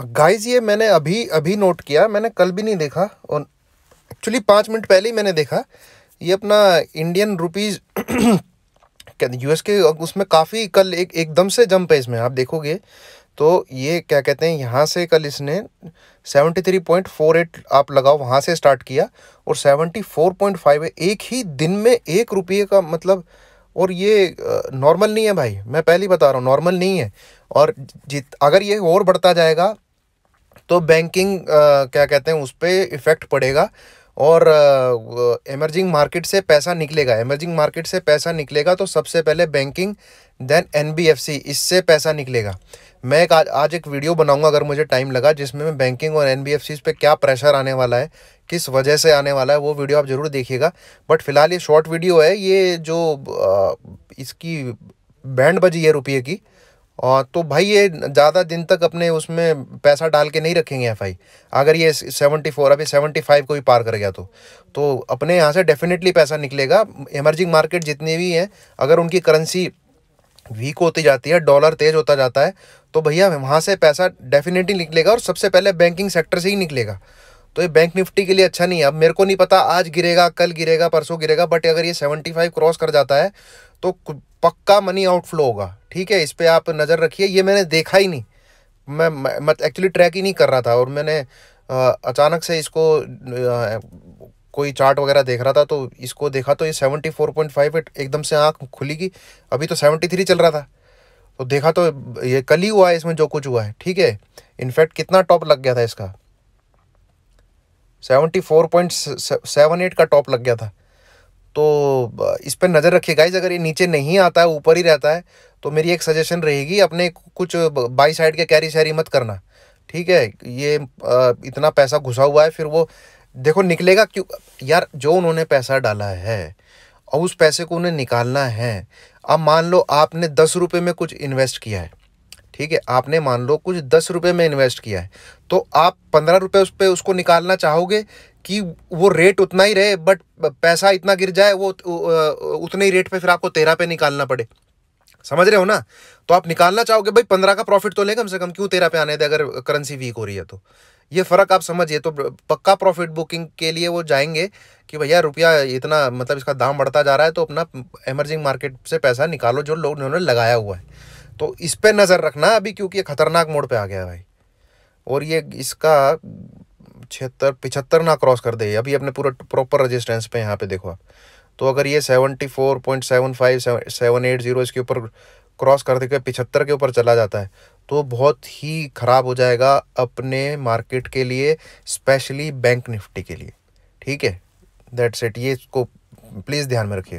guys ये मैंने अभी अभी नोट किया मैंने कल भी नहीं देखा और एक्चुअली पाँच मिनट पहले ही मैंने देखा ये अपना इंडियन रुपीज़ कहते यूएस के उसमें काफ़ी कल एक एकदम से जंप है इसमें आप देखोगे तो ये क्या कहते हैं यहाँ से कल इसने seventy three point four eight आप लगाओ वहाँ से स्टार्ट किया और फोर पॉइंट फाइव एक ही दिन में एक रुपये का मतलब और ये नॉर्मल नहीं है भाई मैं पहले बता रहा हूँ नॉर्मल नहीं है और जित अगर ये और बढ़ता जाएगा तो बैंकिंग क्या कहते हैं उस पर इफ़ेक्ट पड़ेगा और इमर्जिंग मार्केट से पैसा निकलेगा एमर्जिंग मार्केट से पैसा निकलेगा तो सबसे पहले बैंकिंग देन एनबीएफसी इससे पैसा निकलेगा मैं एक आज आज एक वीडियो बनाऊंगा अगर मुझे टाइम लगा जिसमें मैं बैंकिंग और एन बी क्या प्रेशर आने वाला है किस वजह से आने वाला है वो वीडियो आप ज़रूर देखिएगा बट फिलहाल ये शॉर्ट वीडियो है ये जो आ, इसकी बैंड बजी है रुपये की और तो भाई ये ज़्यादा दिन तक अपने उसमें पैसा डाल के नहीं रखेंगे एफ अगर ये सेवेंटी फोर अभी सेवेंटी फाइव को भी पार कर गया तो तो अपने यहाँ से डेफिनेटली पैसा निकलेगा इमर्जिंग मार्केट जितने भी हैं अगर उनकी करेंसी वीक होती जाती है डॉलर तेज होता जाता है तो भैया वहाँ से पैसा डेफिनेटली निकलेगा और सबसे पहले बैंकिंग सेक्टर से ही निकलेगा तो ये बैंक निफ्टी के लिए अच्छा नहीं है अब मेरे को नहीं पता आज गिरेगा कल गिरेगा परसों गिरेगा बट अगर ये सेवेंटी फाइव क्रॉस कर जाता है तो पक्का मनी आउटफ्लो होगा ठीक है इस पर आप नज़र रखिए ये मैंने देखा ही नहीं मैं मत एक्चुअली ट्रैक ही नहीं कर रहा था और मैंने अचानक से इसको कोई चार्ट वगैरह देख रहा था तो इसको देखा तो ये seventy four point five eight एकदम से आँख खुली गई अभी तो सेवेंटी थ्री चल रहा था तो देखा तो ये कल ही हुआ है इसमें जो कुछ हुआ है ठीक है इनफैक्ट कितना टॉप लग गया था इसका seventy four point seven eight का टॉप लग गया था तो इस पर नज़र रखिए गाइज अगर ये नीचे नहीं आता है ऊपर ही रहता है तो मेरी एक सजेशन रहेगी अपने कुछ बाई साइड के कैरी शैरी मत करना ठीक है ये इतना पैसा घुसा हुआ है फिर वो देखो निकलेगा क्यों यार जो उन्होंने पैसा डाला है और उस पैसे को उन्हें निकालना है अब मान लो आपने दस रुपये में कुछ इन्वेस्ट किया है ठीक है आपने मान लो कुछ दस रुपये में इन्वेस्ट किया है तो आप पंद्रह रुपये उस पर उसको निकालना चाहोगे कि वो रेट उतना ही रहे बट पैसा इतना गिर जाए वो उतने ही रेट पे फिर आपको तेरह पे निकालना पड़े समझ रहे हो ना तो आप निकालना चाहोगे भाई पंद्रह का प्रॉफिट तो ले कम से कम क्यों तेरह पे आने दे अगर करेंसी वीक हो रही है तो ये फ़र्क आप समझिए तो पक्का प्रॉफिट बुकिंग के लिए वो जाएंगे कि भैया रुपया इतना मतलब इसका दाम बढ़ता जा रहा है तो अपना एमर्जिंग मार्केट से पैसा निकालो जो लोग उन्होंने लगाया हुआ है तो इस पर नज़र रखना अभी क्योंकि ये खतरनाक मोड़ पर आ गया भाई और ये इसका छिहत्तर पिछहत्तर ना क्रॉस कर दे अभी अपने पूरा प्रॉपर रजिस्टेंस पे यहाँ पे देखो आप तो अगर ये seventy four point seven five seven eight zero इसके ऊपर क्रॉस करते हुए पिछहत्तर के ऊपर चला जाता है तो बहुत ही ख़राब हो जाएगा अपने मार्केट के लिए स्पेशली बैंक निफ्टी के लिए ठीक है दैट्स इट ये इसको प्लीज़ ध्यान में रखिए